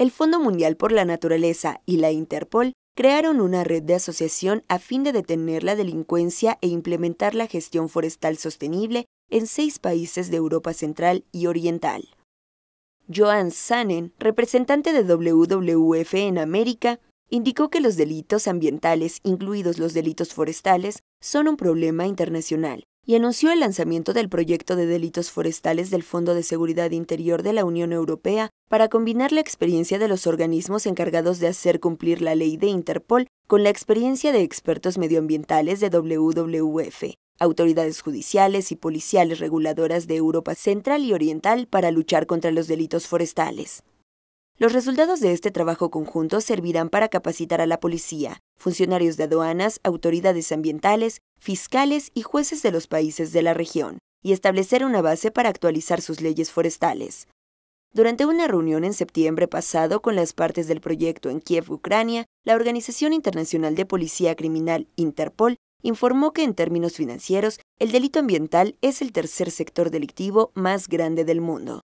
el Fondo Mundial por la Naturaleza y la Interpol crearon una red de asociación a fin de detener la delincuencia e implementar la gestión forestal sostenible en seis países de Europa Central y Oriental. Joan Sanen, representante de WWF en América, indicó que los delitos ambientales, incluidos los delitos forestales, son un problema internacional y anunció el lanzamiento del proyecto de delitos forestales del Fondo de Seguridad Interior de la Unión Europea para combinar la experiencia de los organismos encargados de hacer cumplir la ley de Interpol con la experiencia de expertos medioambientales de WWF, autoridades judiciales y policiales reguladoras de Europa Central y Oriental para luchar contra los delitos forestales. Los resultados de este trabajo conjunto servirán para capacitar a la policía, funcionarios de aduanas, autoridades ambientales, fiscales y jueces de los países de la región, y establecer una base para actualizar sus leyes forestales. Durante una reunión en septiembre pasado con las partes del proyecto en Kiev, Ucrania, la Organización Internacional de Policía Criminal Interpol informó que en términos financieros, el delito ambiental es el tercer sector delictivo más grande del mundo.